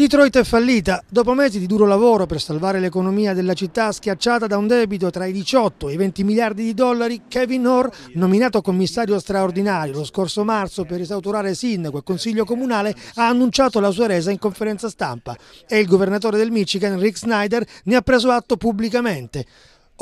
Detroit è fallita. Dopo mesi di duro lavoro per salvare l'economia della città schiacciata da un debito tra i 18 e i 20 miliardi di dollari, Kevin Orr, nominato commissario straordinario lo scorso marzo per esautorare sindaco e consiglio comunale, ha annunciato la sua resa in conferenza stampa e il governatore del Michigan, Rick Snyder, ne ha preso atto pubblicamente.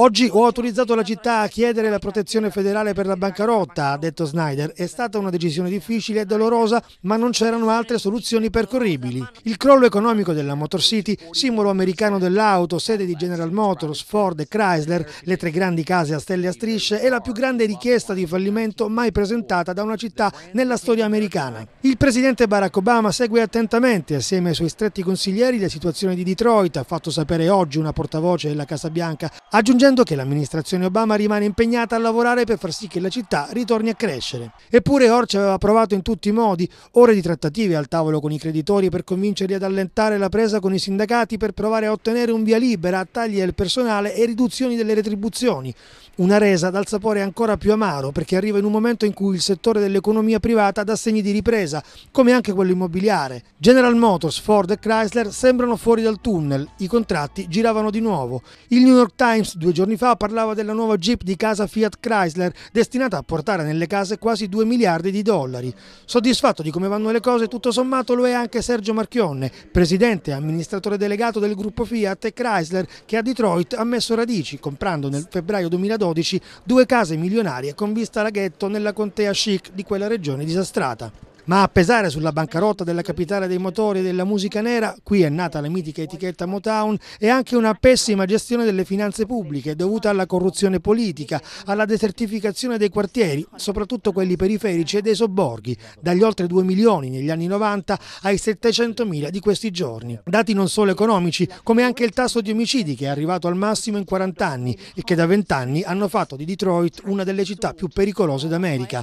Oggi ho autorizzato la città a chiedere la protezione federale per la bancarotta, ha detto Snyder. È stata una decisione difficile e dolorosa, ma non c'erano altre soluzioni percorribili. Il crollo economico della Motor City, simbolo americano dell'auto, sede di General Motors, Ford e Chrysler, le tre grandi case a stelle a strisce, è la più grande richiesta di fallimento mai presentata da una città nella storia americana. Il presidente Barack Obama segue attentamente, assieme ai suoi stretti consiglieri, la situazione di Detroit, ha fatto sapere oggi una portavoce della Casa Bianca, aggiungendo dicendo che l'amministrazione Obama rimane impegnata a lavorare per far sì che la città ritorni a crescere. Eppure Orci aveva provato in tutti i modi, ore di trattative al tavolo con i creditori per convincerli ad allentare la presa con i sindacati per provare a ottenere un via libera a tagli del personale e riduzioni delle retribuzioni una resa dal sapore ancora più amaro perché arriva in un momento in cui il settore dell'economia privata dà segni di ripresa, come anche quello immobiliare. General Motors, Ford e Chrysler sembrano fuori dal tunnel, i contratti giravano di nuovo. Il New York Times due giorni fa parlava della nuova Jeep di casa Fiat Chrysler, destinata a portare nelle case quasi 2 miliardi di dollari. Soddisfatto di come vanno le cose, tutto sommato lo è anche Sergio Marchionne, presidente e amministratore delegato del gruppo Fiat e Chrysler, che a Detroit ha messo radici, comprando nel febbraio 2012 2012 due case milionarie con vista laghetto nella contea chic di quella regione disastrata. Ma a pesare sulla bancarotta della capitale dei motori e della musica nera, qui è nata la mitica etichetta Motown è anche una pessima gestione delle finanze pubbliche dovuta alla corruzione politica, alla desertificazione dei quartieri, soprattutto quelli periferici e dei sobborghi, dagli oltre 2 milioni negli anni 90 ai 700 mila di questi giorni. Dati non solo economici, come anche il tasso di omicidi che è arrivato al massimo in 40 anni e che da 20 anni hanno fatto di Detroit una delle città più pericolose d'America.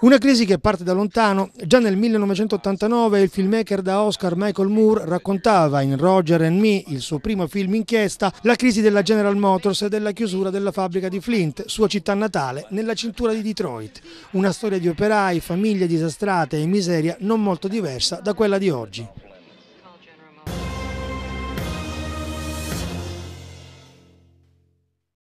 Una crisi che parte da lontano. Già nel 1989 il filmmaker da Oscar Michael Moore raccontava in Roger and Me, il suo primo film inchiesta, la crisi della General Motors e della chiusura della fabbrica di Flint, sua città natale, nella cintura di Detroit. Una storia di operai, famiglie disastrate e miseria non molto diversa da quella di oggi.